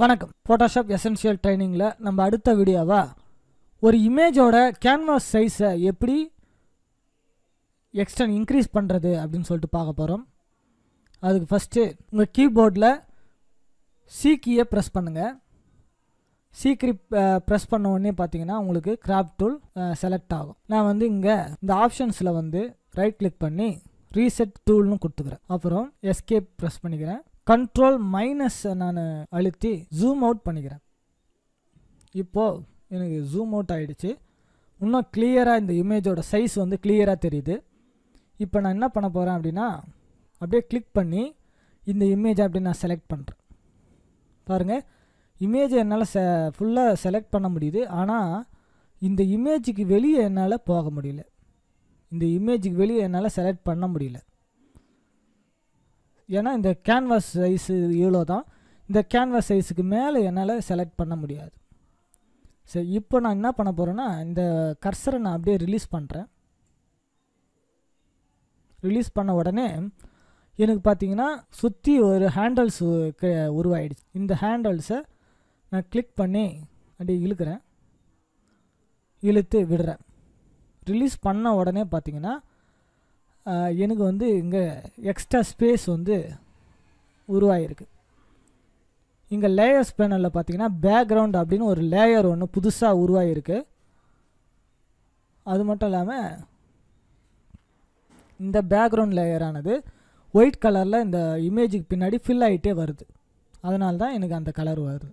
வணக்கம் Photoshop essential ட்ரைனிங்கில் நம்ம அடுத்த வீடியோவா ஒரு இமேஜோட கேன்வாஸ் சைஸை எப்படி எக்ஸ்டன் இன்க்ரீஸ் பண்ணுறது அப்படின்னு சொல்லிட்டு பார்க்க போகிறோம் அதுக்கு ஃபஸ்ட்டு உங்கள் கீபோர்டில் சி கீயை ப்ரெஸ் பண்ணுங்கள் சி கிரிப் ப்ரெஸ் பண்ண உடனே பார்த்தீங்கன்னா உங்களுக்கு கிராப் டூல் செலக்ட் ஆகும் நான் வந்து இங்கே இந்த ஆப்ஷன்ஸில் வந்து ரைட் கிளிக் பண்ணி ரீசெட் டூல்னு கொடுத்துக்கிறேன் அப்புறம் எஸ்கேப் ப்ரெஸ் பண்ணிக்கிறேன் கண்ட்ரோல் மைனஸ் நான் அழுத்தி ஜூம் அவுட் பண்ணிக்கிறேன் இப்போது எனக்கு ஜூம் அவுட் ஆகிடுச்சு இன்னும் கிளியராக இந்த இமேஜோட சைஸ் வந்து கிளியராக தெரியுது இப்போ நான் என்ன பண்ண போகிறேன் அப்படின்னா அப்படியே கிளிக் பண்ணி இந்த இமேஜை அப்படி நான் செலக்ட் பண்ணுறேன் பாருங்கள் இமேஜை என்னால் செ ஃபுல்லாக செலக்ட் பண்ண முடியுது ஆனால் இந்த இமேஜுக்கு வெளியே என்னால் போக முடியல இந்த இமேஜுக்கு வெளியே என்னால் செலக்ட் பண்ண முடியல ஏன்னா இந்த கேன்வாஸ் சைஸு இவ்வளோ தான் இந்த கேன்வாஸ் சைஸுக்கு மேலே என்னால் செலக்ட் பண்ண முடியாது சரி இப்போ நான் என்ன பண்ண போகிறேன்னா இந்த கர்சரை நான் அப்படியே ரிலீஸ் பண்ணுறேன் ரிலீஸ் பண்ண உடனே எனக்கு பார்த்தீங்கன்னா சுற்றி ஒரு ஹேண்டல்ஸ் உருவாயிடுச்சு இந்த ஹேண்டல்ஸை நான் கிளிக் பண்ணி அப்படியே இழுக்கிறேன் இழுத்து விடுறேன் ரிலீஸ் பண்ண உடனே பார்த்தீங்கன்னா எனக்கு வந்து இங்கே எக்ஸ்ட்ரா ஸ்பேஸ் வந்து உருவாகிருக்கு இங்கே லேயர்ஸ் பேனலில் பார்த்தீங்கன்னா பேக்ரவுண்ட் அப்படின்னு ஒரு லேயர் ஒன்று புதுசாக உருவாகிருக்கு அது மட்டும் இல்லாமல் இந்த பேக்ரவுண்ட் லேயரானது ஒயிட் கலரில் இந்த இமேஜுக்கு பின்னாடி ஃபில் ஆகிட்டே வருது அதனால தான் எனக்கு அந்த கலர் வருது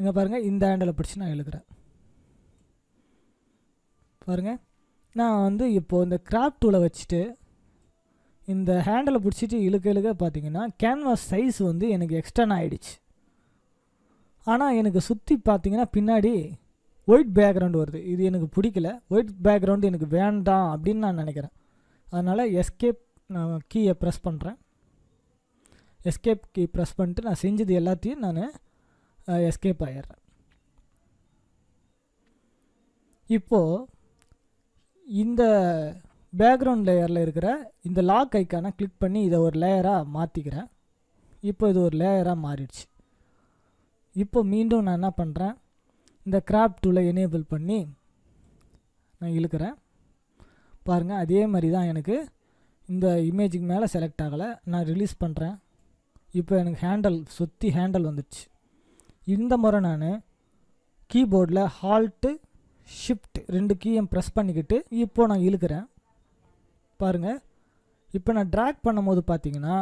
இங்கே பாருங்கள் இந்த ஹேண்டில் பிடிச்சி நான் எழுதுகிறேன் பாருங்கள் நான் வந்து இப்போது இந்த கிராஃப்ட் டூலை வச்சுட்டு இந்த ஹேண்டில் பிடிச்சிட்டு இழுக்க இழுக்க பார்த்தீங்கன்னா கேன்வாஸ் சைஸ் வந்து எனக்கு எக்ஸ்டர்ன் ஆகிடுச்சு ஆனால் எனக்கு சுற்றி பார்த்தீங்கன்னா பின்னாடி ஒயிட் பேக்ரவுண்ட் வருது இது எனக்கு பிடிக்கல ஒயிட் பேக்ரவுண்டு எனக்கு வேண்டாம் அப்படின்னு நான் நினைக்கிறேன் அதனால் எஸ்கேப் நான் கீயை ப்ரெஸ் பண்ணுறேன் எஸ்கேப் கீ ப்ரெஸ் பண்ணிட்டு நான் செஞ்சது எல்லாத்தையும் நான் எஸ்கேப் ஆகிடுறேன் இப்போது இந்த பேக்ரவுண்ட் லேயரில் இருக்கிற இந்த லாக் ஐக்கானை கிளிக் பண்ணி இதை ஒரு லேயராக மாற்றிக்கிறேன் இப்போ இது ஒரு லேயராக மாறிடுச்சு இப்போ மீண்டும் நான் என்ன பண்ணுறேன் இந்த கிராப் டூலை எனேபிள் பண்ணி நான் இழுக்கிறேன் பாருங்கள் அதே மாதிரி தான் எனக்கு இந்த இமேஜுக்கு மேலே செலக்ட் ஆகலை நான் ரிலீஸ் பண்ணுறேன் இப்போ எனக்கு ஹேண்டல் சுற்றி ஹேண்டல் வந்துடுச்சு இந்த முறை நான் கீபோர்டில் ஹால்ட்டு ஷிஃப்ட் ரெண்டு கீயும் ப்ரெஸ் பண்ணிக்கிட்டு இப்போது நான் இழுக்கிறேன் பாருங்கள் இப்போ நான் ட்ராக் பண்ணும்போது பார்த்தீங்கன்னா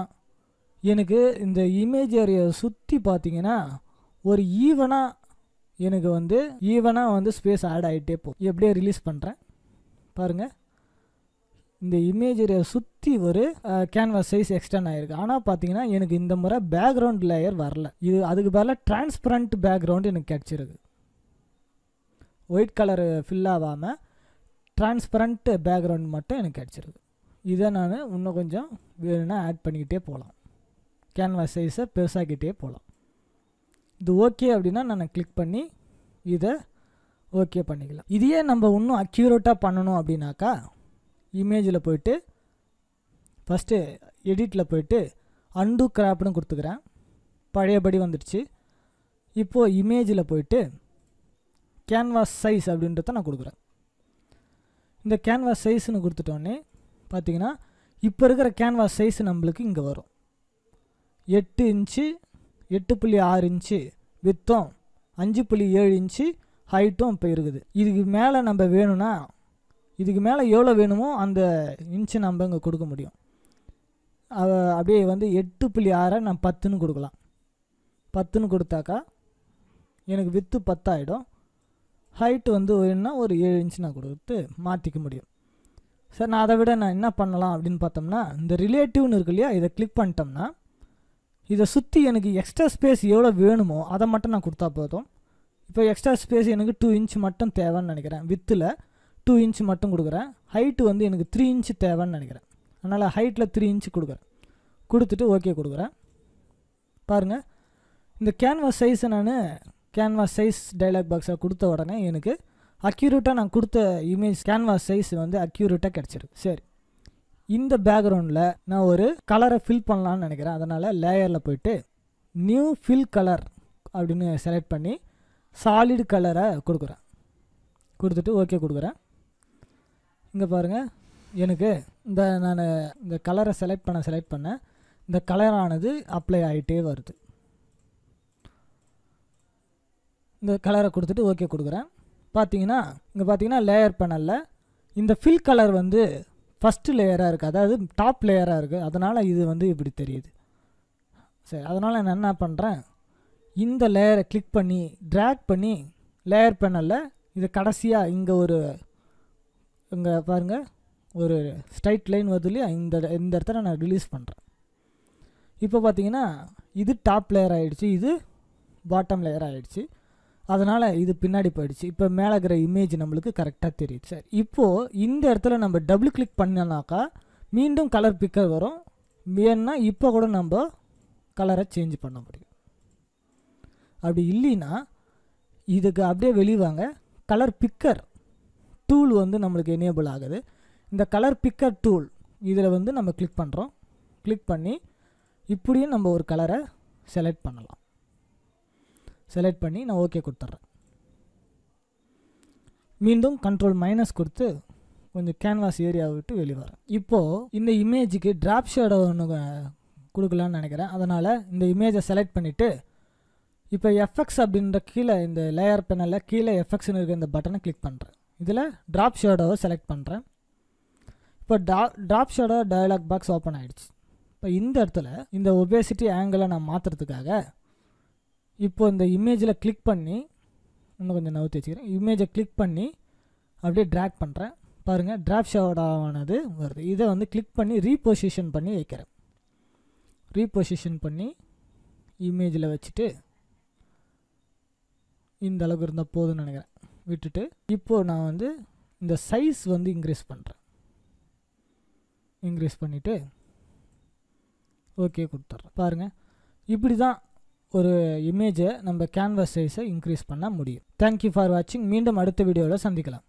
எனக்கு இந்த இமேஜ் ஏரியாவை சுற்றி பார்த்தீங்கன்னா ஒரு ஈவனாக எனக்கு வந்து ஈவனாக வந்து ஸ்பேஸ் ஆட் ஆகிட்டே போகும் எப்படியே ரிலீஸ் பண்ணுறேன் பாருங்கள் இந்த இமேஜ் ஏரியாவை சுற்றி ஒரு கேன்வாஸ் சைஸ் எக்ஸ்டெண்ட் ஆகிருக்கு ஆனால் பார்த்தீங்கன்னா எனக்கு இந்த முறை பேக்ரவுண்ட் லேயர் வரல இது அதுக்கு பதிலாக டிரான்ஸ்பரண்ட் பேக்ரவுண்ட் எனக்கு கிடச்சிருக்கு ஒயிட் கலரு ஃபில் ஆகாமல் டிரான்ஸ்பரண்ட் பேக்ரவுண்ட் மட்டும் எனக்கு கிடச்சிருக்கு இதை நான் இன்னும் கொஞ்சம் வேணும்னா ஆட் பண்ணிக்கிட்டே போகலாம் கேன்வாஸ் சைஸை பெருசாக்கிட்டே போகலாம் இது ஓகே அப்படின்னா நான் கிளிக் பண்ணி இதை ஓகே பண்ணிக்கலாம் இதையே நம்ம இன்னும் அக்யூரேட்டாக பண்ணணும் அப்படின்னாக்கா இமேஜில் போயிட்டு ஃபஸ்ட்டு எடிட்டில் போய்ட்டு அண்டு கிராப்னு கொடுத்துக்கிறேன் பழையபடி வந்துடுச்சு இப்போது இமேஜில் போயிட்டு கேன்வாஸ் சைஸ் அப்படின்றத நான் கொடுக்குறேன் இந்த கேன்வாஸ் சைஸ்ன்னு கொடுத்துட்டோன்னே பார்த்தீங்கன்னா இப்போ இருக்கிற கேன்வாஸ் சைஸ் நம்மளுக்கு இங்கே வரும் எட்டு இன்ச்சு எட்டு புள்ளி ஆறு இன்ச்சு வித்தம் அஞ்சு புள்ளி ஏழு இன்ச்சு ஹைட்டும் இப்போ இருக்குது இதுக்கு மேலே நம்ம வேணும்னா இதுக்கு மேலே எவ்வளோ வேணுமோ அந்த இன்ச்சு நம்ம இங்கே கொடுக்க முடியும் அப்படியே வந்து எட்டு புள்ளி ஆறை நான் பத்துன்னு கொடுக்கலாம் பத்துன்னு கொடுத்தாக்கா எனக்கு வித்து பத்தாயிடும் ஹைட் வந்து என்ன ஒரு ஏழு இன்ச் நான் கொடுத்து மாற்றிக்க முடியும் சார் நான் அதை விட நான் என்ன பண்ணலாம் அப்படின்னு பார்த்தோம்னா இந்த ரிலேட்டிவ்னு இருக்கு இல்லையா இதை கிளிக் பண்ணிட்டோம்னா இதை சுற்றி எனக்கு எக்ஸ்ட்ரா ஸ்பேஸ் எவ்வளோ வேணுமோ அதை மட்டும் நான் கொடுத்தா போதும் இப்போ எக்ஸ்ட்ரா ஸ்பேஸ் எனக்கு டூ இன்ச் மட்டும் தேவைன்னு நினைக்கிறேன் வித்தில் டூ இன்ச் மட்டும் கொடுக்குறேன் ஹைட்டு வந்து எனக்கு த்ரீ இன்ச் தேவைன்னு நினைக்கிறேன் அதனால் ஹைட்டில் த்ரீ இன்ச்சு கொடுக்குறேன் கொடுத்துட்டு ஓகே கொடுக்குறேன் பாருங்கள் இந்த கேன்வாஸ் சைஸை நான் கேன்வாஸ் சைஸ் டைலாக் பாக்ஸை கொடுத்த உடனே எனக்கு அக்யூரேட்டாக நான் கொடுத்த இமேஜ் கேன்வாஸ் சைஸ் வந்து அக்யூரேட்டாக கிடச்சிருக்கு சரி இந்த பேக்ரவுண்டில் நான் ஒரு கலரை ஃபில் பண்ணலான்னு நினைக்கிறேன் அதனால் லேயரில் போயிட்டு நியூ ஃபில் கலர் அப்படின்னு செலக்ட் பண்ணி சாலிடு கலரை கொடுக்குறேன் கொடுத்துட்டு ஓகே கொடுக்குறேன் இங்கே பாருங்கள் எனக்கு இந்த நான் இந்த கலரை செலக்ட் பண்ண செலக்ட் பண்ண இந்த கலரானது அப்ளை ஆகிட்டே வருது இந்த கலரை கொடுத்துட்டு ஓகே கொடுக்குறேன் பார்த்தீங்கன்னா இங்கே பார்த்தீங்கன்னா லேயர் பேனலில் இந்த ஃபில் கலர் வந்து ஃபஸ்ட்டு லேயராக இருக்குது அதாவது டாப் லேயராக இருக்குது அதனால் இது வந்து இப்படி தெரியுது சரி அதனால் நான் என்ன பண்ணுறேன் இந்த லேயரை கிளிக் பண்ணி ட்ராக் பண்ணி லேயர் பேனலில் இது கடைசியாக இங்கே ஒரு இங்கே பாருங்கள் ஒரு ஸ்ட்ரைட் லைன் வருது இல்லையா இந்த இந்த இடத்துல நான் ரிலீஸ் பண்ணுறேன் இப்போ பார்த்தீங்கன்னா இது டாப் லேயர் ஆகிடுச்சு இது பாட்டம் லேயர் ஆகிடுச்சு அதனால் இது பின்னாடி போயிடுச்சு இப்போ மேலே இருக்கிற இமேஜ் நம்மளுக்கு கரெக்டாக தெரியுது சார் இப்போது இந்த இடத்துல நம்ம டபுள் கிளிக் பண்ணோனாக்கா மீண்டும் கலர் பிக்கர் வரும் வேணுன்னா இப்போ கூட நம்ம கலரை சேஞ்ச் பண்ண முடியும் அப்படி இல்லைன்னா இதுக்கு அப்படியே வெளிவாங்க கலர் பிக்கர் டூல் வந்து நம்மளுக்கு எனேபிள் ஆகுது இந்த கலர் பிக்கர் டூல் இதில் வந்து நம்ம கிளிக் பண்ணுறோம் கிளிக் பண்ணி இப்படியும் நம்ம ஒரு கலரை செலக்ட் பண்ணலாம் செலக்ட் பண்ணி நான் ஓகே கொடுத்துட்றேன் மீண்டும் கண்ட்ரோல் மைனஸ் கொடுத்து கொஞ்சம் கேன்வாஸ் ஏரியாவை விட்டு வெளியே வரேன் இப்போது இந்த இமேஜுக்கு ட்ராப் ஷேடோ ஒன்று கொடுக்கலான்னு நினைக்கிறேன் அதனால் இந்த இமேஜை செலக்ட் பண்ணிவிட்டு இப்போ எஃப்எக்ஸ் அப்படின்ற கீழே இந்த லேயர் பேனலில் கீழே எஃப்எக்ஸ்னு இருக்க இந்த பட்டனை கிளிக் பண்ணுறேன் இதில் ட்ராப் ஷேடோவை செலக்ட் பண்ணுறேன் இப்போ டா drop shadow dialog box open ஆகிடுச்சு இப்போ இந்த இடத்துல இந்த ஒபேசிட்டி ஆங்கிளை நான் மாற்றுறதுக்காக இப்போ இந்த இமேஜில் கிளிக் பண்ணி இன்னும் கொஞ்சம் நவுத்தி வச்சுக்கிறேன் இமேஜை கிளிக் பண்ணி அப்படியே ட்ராக் பண்ணுறேன் பாருங்கள் ட்ராப் ஷேடானது வருது இதை வந்து கிளிக் பண்ணி ரீபொசிஷன் பண்ணி வைக்கிறேன் ரீபொசிஷன் பண்ணி இமேஜில் வச்சுட்டு இந்த அளவுக்கு இருந்தால் போதும்னு நினைக்கிறேன் விட்டுட்டு இப்போது நான் வந்து இந்த சைஸ் வந்து இன்க்ரீஸ் பண்ணுறேன் இன்க்ரீஸ் பண்ணிவிட்டு ஓகே கொடுத்துட்றேன் பாருங்கள் இப்படி தான் ஒரு இமேஜை நம்ம கேன்வாஸ் சைஸை இன்க்ரீஸ் பண்ண முடியும் தேங்க்யூ ஃபார் வாட்சிங் மீண்டும் அடுத்த வீடியோவில் சந்திக்கலாம்